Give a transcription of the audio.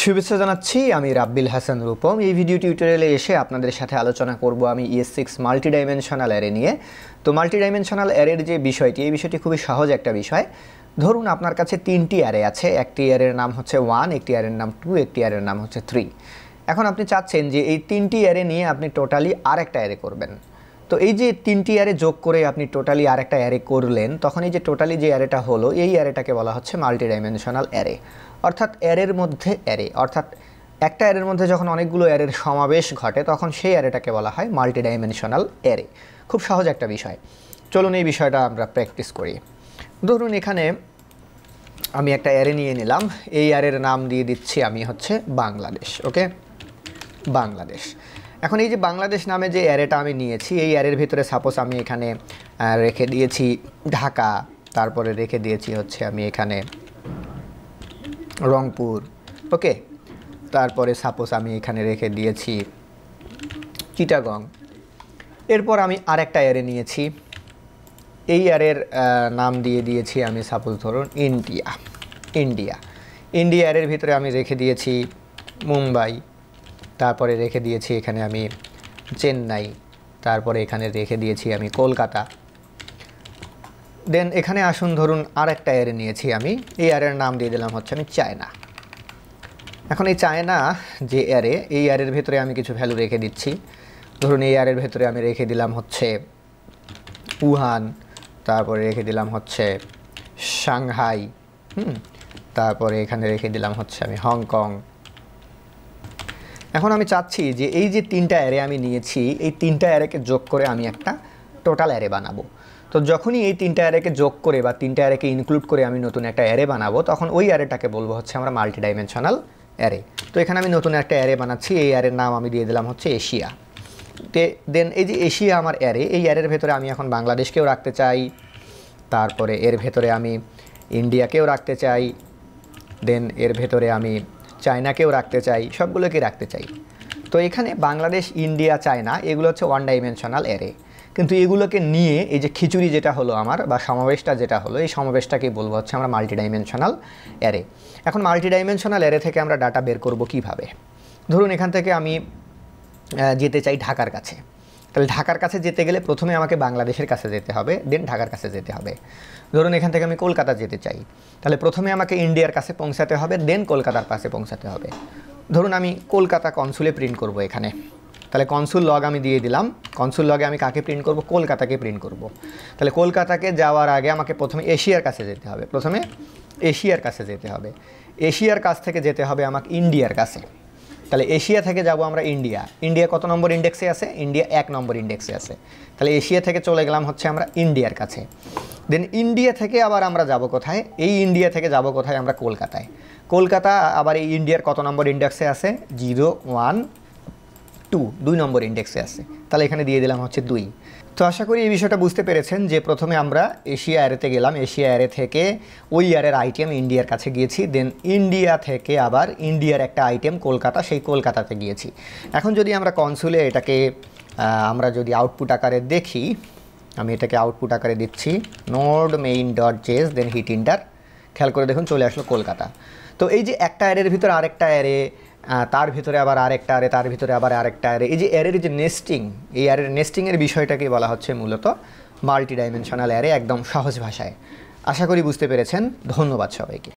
শুভেচ্ছা জানাচ্ছি আমি রাব্বিল হাসান রূপম এই ভিডিও টিউটোরিয়ালে এসে আপনাদের সাথে আলোচনা করব আমি ইএস সিক্স মাল্টিডাইমেনশনাল অ্যারে নিয়ে তো মাল্টিডাইমেনশনাল অ্যারের যে বিষয়টি এই বিষয়টি খুবই সহজ একটা বিষয় ধরুন আপনার কাছে তিনটি অ্যারে আছে একটি অ্যারের নাম হচ্ছে ওয়ান একটি অ্যারের নাম টু একটি অ্যারের নাম হচ্ছে থ্রি এখন আপনি চাচ্ছেন যে এই তিনটি অ্যারে নিয়ে আপনি টোটালি আর একটা অ্যারে করবেন তো এই যে তিনটি অ্যারে যোগ করে আপনি টোটালি আর একটা অ্যারে করলেন তখন এই যে টোটালি যে অ্যারেটা হলো এই অ্যারেটাকে বলা হচ্ছে মাল্টি ডাইমেনশনাল অ্যারে অর্থাৎ অ্যারের মধ্যে অ্যারে অর্থাৎ একটা অ্যারের মধ্যে যখন অনেকগুলো অ্যারের সমাবেশ ঘটে তখন সেই অ্যারেটাকে বলা হয় মাল্টি ডাইমেনশনাল অ্যারে খুব সহজ একটা বিষয় চলুন এই বিষয়টা আমরা প্র্যাকটিস করি ধরুন এখানে আমি একটা অ্যারে নিয়ে নিলাম এই অ্যারের নাম দিয়ে দিচ্ছি আমি হচ্ছে বাংলাদেশ ওকে বাংলাদেশ এখন এই যে বাংলাদেশ নামে যে অ্যারেটা আমি নিয়েছি এই অ্যারের ভিতরে সাপোজ আমি এখানে রেখে দিয়েছি ঢাকা তারপরে রেখে দিয়েছি হচ্ছে আমি এখানে রংপুর ওকে তারপরে সাপোজ আমি এখানে রেখে দিয়েছি চিটাগং এরপর আমি আরেকটা অ্যারে নিয়েছি এই অ্যারের নাম দিয়ে দিয়েছি আমি সাপোজ ধরুন ইন্ডিয়া ইন্ডিয়া ইন্ডিয়া অ্যারের ভিতরে আমি রেখে দিয়েছি মুম্বাই তারপরে রেখে দিয়েছি এখানে আমি চেন্নাই তারপরে এখানে রেখে দিয়েছি আমি কলকাতা দেন এখানে আসুন ধরুন আর একটা এয়ারে নিয়েছি আমি এই এয়ারের নাম দিয়ে দিলাম হচ্ছে আমি চায়না এখন এই চায়না যে এয়ারে এই এয়ারের ভেতরে আমি কিছু ভ্যালু রেখে দিচ্ছি ধরুন এই এয়ারের ভেতরে আমি রেখে দিলাম হচ্ছে উহান তারপরে রেখে দিলাম হচ্ছে সাংহাই হুম তারপরে এখানে রেখে দিলাম হচ্ছে আমি হংকং এখন আমি চাচ্ছি যে এই যে তিনটা অ্যারে আমি নিয়েছি এই তিনটা অ্যারেকে যোগ করে আমি একটা টোটাল অ্যারে বানাবো তো যখনই এই তিনটা অ্যারেকে যোগ করে বা তিনটা অ্যারেকে ইনক্লুড করে আমি নতুন একটা অ্যারে বানাবো তখন ওই অ্যারেটাকে বলবো হচ্ছে আমরা মাল্টি ডাইমেনশনাল অ্যারে তো এখানে আমি নতুন একটা অ্যারে বানাচ্ছি এই অ্যারের নাম আমি দিয়ে দিলাম হচ্ছে এশিয়া দেন এই যে এশিয়া আমার অ্যারে এই অ্যারের ভেতরে আমি এখন বাংলাদেশকেও রাখতে চাই তারপরে এর ভেতরে আমি ইন্ডিয়াকেও রাখতে চাই দেন এর ভেতরে আমি চায়নাকেও রাখতে চাই সবগুলোকে রাখতে চাই তো এখানে বাংলাদেশ ইন্ডিয়া চায়না এগুলো হচ্ছে ওয়ান ডাইমেনশনাল এরে কিন্তু এগুলোকে নিয়ে এই যে খিচুড়ি যেটা হলো আমার বা সমাবেশটা যেটা হলো এই সমাবেশটাকে বলবো হচ্ছে আমরা মাল্টি ডাইমেনশনাল এরে এখন মাল্টি ডাইমেনশনাল এরে থেকে আমরা ডাটা বের করব কিভাবে ধরুন এখান থেকে আমি যেতে চাই ঢাকার কাছে তাহলে ঢাকার কাছে যেতে গেলে প্রথমে আমাকে বাংলাদেশের কাছে যেতে হবে দেন ঢাকার কাছে যেতে হবে ধরুন এখান থেকে আমি কলকাতা যেতে চাই তাহলে প্রথমে আমাকে ইন্ডিয়ার কাছে পৌঁছাতে হবে দেন কলকাতার কাছে পৌঁছাতে হবে ধরুন আমি কলকাতা কনসুলে প্রিন্ট করব এখানে তাহলে কনসুল লগ আমি দিয়ে দিলাম কনসুল লগে আমি কাকে প্রিন্ট করব কলকাতাকে প্রিন্ট করব তাহলে কলকাতাকে যাওয়ার আগে আমাকে প্রথমে এশিয়ার কাছে যেতে হবে প্রথমে এশিয়ার কাছে যেতে হবে এশিয়ার কাছ থেকে যেতে হবে আমাকে ইন্ডিয়ার কাছে তাহলে এশিয়া থেকে যাব আমরা ইন্ডিয়া ইন্ডিয়া কত নম্বর ইন্ডেক্সে আছে ইন্ডিয়া এক নম্বর ইন্ডেক্সে আছে তাহলে এশিয়া থেকে চলে গেলাম হচ্ছে আমরা ইন্ডিয়ার কাছে দেন ইন্ডিয়া থেকে আবার আমরা যাব কোথায় এই ইন্ডিয়া থেকে যাব কোথায় আমরা কলকাতায় কলকাতা আবার এই ইন্ডিয়ার কত নম্বর ইন্ডেক্সে আছে জিরো ওয়ান টু দুই নম্বর ইন্ডেক্সে আছে তাহলে এখানে দিয়ে দিলাম হচ্ছে দুই তো আশা করি এই বিষয়টা বুঝতে পেরেছেন যে প্রথমে আমরা এশিয়া অ্যারেতে গেলাম এশিয়া অ্যারে থেকে ওই ইয়ারের আইটেম ইন্ডিয়ার কাছে গিয়েছি দেন ইন্ডিয়া থেকে আবার ইন্ডিয়ার একটা আইটেম কলকাতা সেই কলকাতাতে গিয়েছি এখন যদি আমরা কনসুলে এটাকে আমরা যদি আউটপুট আকারে দেখি আমি এটাকে আউটপুট আকারে দিচ্ছি node main dot JS then hit enter খেয়াল করে দেখুন চলে আসলো কলকাতা তো এই যে একটা এয়ারের ভিতর আরেকটা এয়ারে তার ভিতরে আবার আরেকটা আরে তার ভিতরে আবার আরেকটা আরে এই যে অ্যারের যে নেস্টিং এই অ্যারের নেস্টিংয়ের বিষয়টাকে বলা হচ্ছে মূলত মাল্টি ডাইমেনশনাল অ্যারে একদম সহজ ভাষায় আশা করি বুঝতে পেরেছেন ধন্যবাদ সবাইকে